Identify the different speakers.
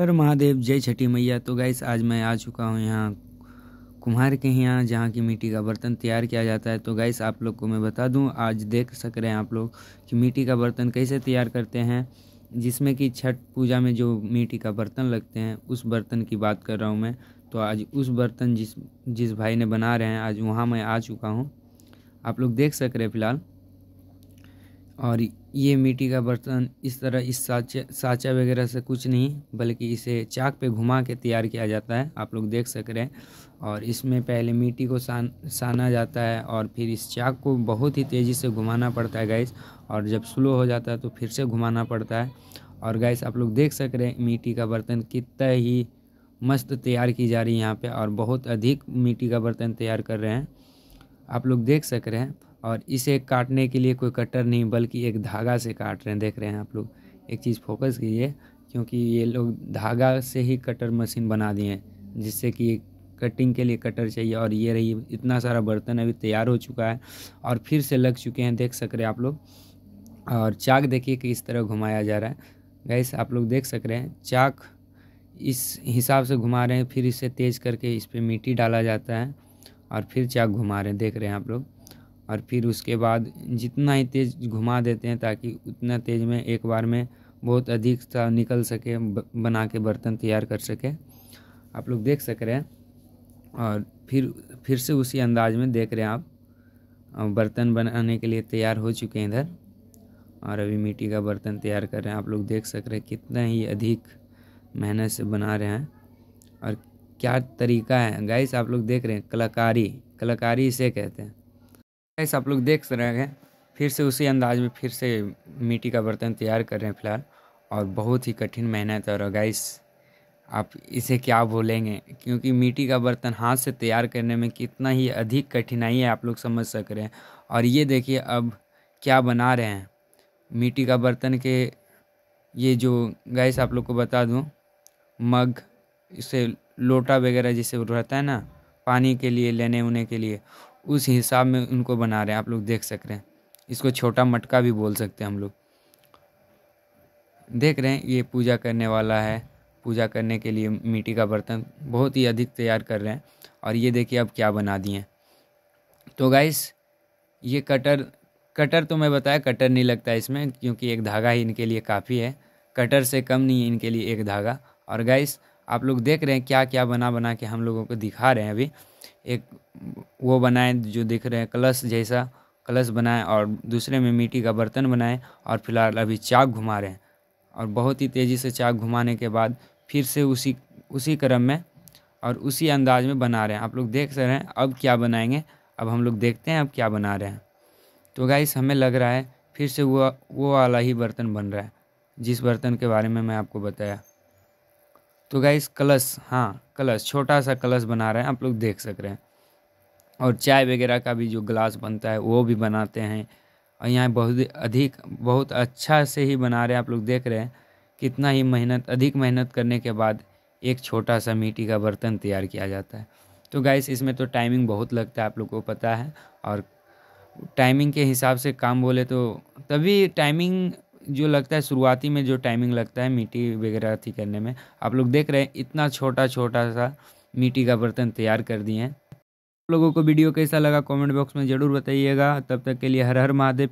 Speaker 1: हर महादेव जय छठी मैया तो गाइस आज मैं आ चुका हूँ यहाँ कुम्हार के यहाँ जहाँ की मिट्टी का बर्तन तैयार किया जाता है तो गाइस आप लोग को मैं बता दूँ आज देख सक रहे हैं आप लोग कि मिट्टी का बर्तन कैसे तैयार करते हैं जिसमें कि छठ पूजा में जो मिट्टी का बर्तन लगते हैं उस बर्तन की बात कर रहा हूँ मैं तो आज उस बर्तन जिस जिस भाई ने बना रहे हैं आज वहाँ मैं आ चुका हूँ आप लोग देख सक रहे हैं फ़िलहाल और ये मिट्टी का बर्तन इस तरह इस साचा साचा वगैरह से कुछ नहीं बल्कि इसे चाक पे घुमा के तैयार किया जाता है आप लोग देख सक रहे हैं और इसमें पहले मिट्टी को सान साना जाता है और फिर इस चाक को बहुत ही तेज़ी से घुमाना पड़ता है गैस और जब स्लो हो जाता है तो फिर से घुमाना पड़ता है और गैस आप लोग देख सक रहे हैं मिट्टी का बर्तन कितना ही मस्त तैयार की जा रही है यहाँ पर और बहुत अधिक मिट्टी का बर्तन तैयार कर रहे हैं आप लोग देख सक रहे हैं और इसे काटने के लिए कोई कटर नहीं बल्कि एक धागा से काट रहे हैं देख रहे हैं आप लोग एक चीज़ फोकस कीजिए क्योंकि ये लोग धागा से ही कटर मशीन बना दिए हैं जिससे कि कटिंग के लिए कटर चाहिए और ये रही इतना सारा बर्तन अभी तैयार हो चुका है और फिर से लग चुके हैं देख सक रहे हैं आप लोग और चाक देखिए कि इस तरह घुमाया जा रहा है गैस आप लोग देख सक रहे हैं चाक इस हिसाब से घुमा रहे हैं फिर इसे तेज़ करके इस पर मिट्टी डाला जाता है और फिर चाक घुमा रहे हैं देख रहे हैं आप लोग और फिर उसके बाद जितना ही तेज़ घुमा देते हैं ताकि उतना तेज़ में एक बार में बहुत अधिक सा निकल सके बना के बर्तन तैयार कर सके आप लोग देख सक रहे हैं और फिर फिर से उसी अंदाज में देख रहे हैं आप बर्तन बनाने के लिए तैयार हो चुके हैं इधर और अभी मिट्टी का बर्तन तैयार कर रहे हैं आप लोग देख सक रहे हैं कितना ही अधिक मेहनत से बना रहे हैं और क्या तरीका है गाइस आप लोग देख रहे हैं कलाकारी कलाकारी इसे कहते हैं ऐसे आप लोग देख रहे हैं फिर से उसी अंदाज में फिर से मिट्टी का बर्तन तैयार कर रहे हैं फिलहाल और बहुत ही कठिन मेहनत और गाइस आप इसे क्या बोलेंगे क्योंकि मिट्टी का बर्तन हाथ से तैयार करने में कितना ही अधिक कठिनाई है आप लोग समझ सक रहे हैं और ये देखिए अब क्या बना रहे हैं मिट्टी का बर्तन के ये जो गैस आप लोग को बता दूँ मग इसे लोटा वगैरह जैसे रहता है ना पानी के लिए लेने उने के लिए उस हिसाब में उनको बना रहे हैं आप लोग देख सक रहे हैं इसको छोटा मटका भी बोल सकते हैं हम लोग देख रहे हैं ये पूजा करने वाला है पूजा करने के लिए मिट्टी का बर्तन बहुत ही अधिक तैयार कर रहे हैं और ये देखिए अब क्या बना दिए तो गाइस ये कटर कटर तो मैं बताया कटर नहीं लगता इसमें क्योंकि एक धागा ही इनके लिए काफ़ी है कटर से कम नहीं है इनके लिए एक धागा और गाइस आप लोग देख रहे हैं क्या क्या बना बना के हम लोगों को दिखा रहे हैं अभी एक वो बनाए जो दिख रहे हैं कलश जैसा कलश बनाए और दूसरे में मिट्टी का बर्तन बनाए और फिलहाल अभी चाक घुमा रहे हैं और बहुत ही तेज़ी से चाक घुमाने के बाद फिर से उसी उसी क्रम में और उसी अंदाज में बना रहे हैं आप लोग देख रहे हैं अब क्या बनाएंगे अब हम लोग देखते हैं अब क्या बना रहे हैं तो गाइस हमें लग रहा है फिर से वो वो वाला ही बर्तन बन रहा है जिस बर्तन के बारे में मैं आपको बताया तो गाइस कलश हाँ कलश छोटा सा कलश बना रहे हैं आप लोग देख सक रहे हैं और चाय वगैरह का भी जो ग्लास बनता है वो भी बनाते हैं और यहाँ बहुत अधिक बहुत अच्छा से ही बना रहे हैं आप लोग देख रहे हैं कितना ही मेहनत अधिक मेहनत करने के बाद एक छोटा सा मिट्टी का बर्तन तैयार किया जाता है तो गाइस इसमें तो टाइमिंग बहुत लगता है आप लोग को पता है और टाइमिंग के हिसाब से काम बोले तो तभी टाइमिंग जो लगता है शुरुआती में जो टाइमिंग लगता है मिट्टी वगैरह अथी करने में आप लोग देख रहे हैं इतना छोटा छोटा सा मिट्टी का बर्तन तैयार कर दिए हैं आप लोगों को वीडियो कैसा लगा कमेंट बॉक्स में ज़रूर बताइएगा तब तक के लिए हर हर महादेव